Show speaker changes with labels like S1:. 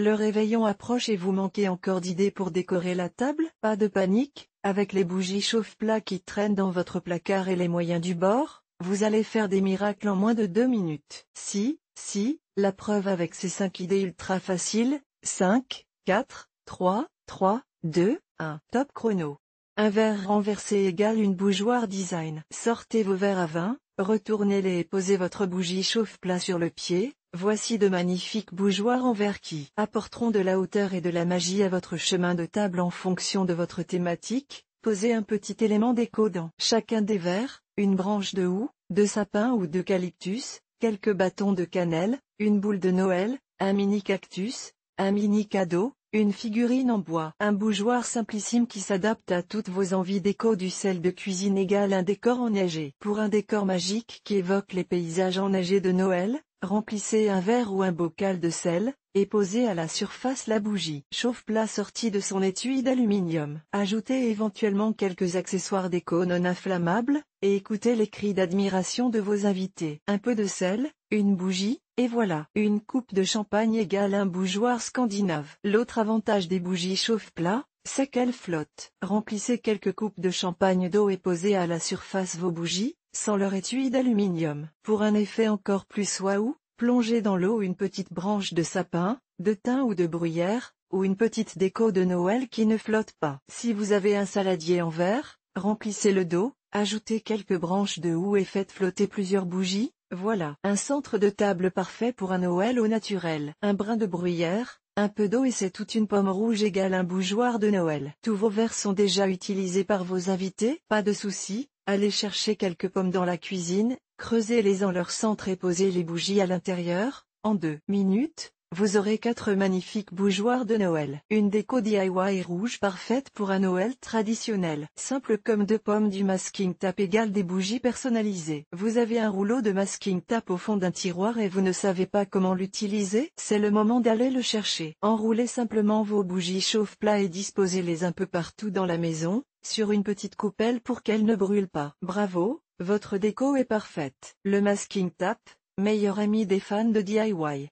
S1: Le réveillon approche et vous manquez encore d'idées pour décorer la table Pas de panique, avec les bougies chauffe-plat qui traînent dans votre placard et les moyens du bord, vous allez faire des miracles en moins de deux minutes. Si, si, la preuve avec ces cinq idées ultra faciles, 5, 4, 3, 3, 2, 1. Top chrono. Un verre renversé égale une bougeoire design. Sortez vos verres à vin, retournez-les et posez votre bougie chauffe-plat sur le pied, Voici de magnifiques bougeoirs en verre qui apporteront de la hauteur et de la magie à votre chemin de table en fonction de votre thématique. Posez un petit élément déco dans chacun des verres, une branche de houx, de sapin ou d'eucalyptus, quelques bâtons de cannelle, une boule de Noël, un mini cactus, un mini cadeau, une figurine en bois, un bougeoir simplissime qui s'adapte à toutes vos envies déco du sel de cuisine égale un décor enneigé. Pour un décor magique qui évoque les paysages enneigés de Noël, Remplissez un verre ou un bocal de sel, et posez à la surface la bougie. Chauffe-plat sorti de son étui d'aluminium. Ajoutez éventuellement quelques accessoires déco non inflammables, et écoutez les cris d'admiration de vos invités. Un peu de sel, une bougie, et voilà. Une coupe de champagne égale un bougeoir scandinave. L'autre avantage des bougies chauffe-plat, c'est qu'elles flottent. Remplissez quelques coupes de champagne d'eau et posez à la surface vos bougies, sans leur étui d'aluminium. Pour un effet encore plus waouh, plongez dans l'eau une petite branche de sapin, de thym ou de bruyère, ou une petite déco de Noël qui ne flotte pas. Si vous avez un saladier en verre, remplissez le dos, ajoutez quelques branches de houx et faites flotter plusieurs bougies, voilà. Un centre de table parfait pour un Noël au naturel. Un brin de bruyère, un peu d'eau et c'est toute une pomme rouge égale un bougeoir de Noël. Tous vos verres sont déjà utilisés par vos invités, pas de souci, Allez chercher quelques pommes dans la cuisine, creusez-les en leur centre et posez les bougies à l'intérieur. En deux minutes, vous aurez quatre magnifiques bougeoirs de Noël. Une déco DIY rouge parfaite pour un Noël traditionnel. Simple comme deux pommes du masking tape égale des bougies personnalisées. Vous avez un rouleau de masking tape au fond d'un tiroir et vous ne savez pas comment l'utiliser C'est le moment d'aller le chercher. Enroulez simplement vos bougies chauffe-plat et disposez-les un peu partout dans la maison sur une petite coupelle pour qu'elle ne brûle pas. Bravo, votre déco est parfaite. Le masking tape, meilleur ami des fans de DIY.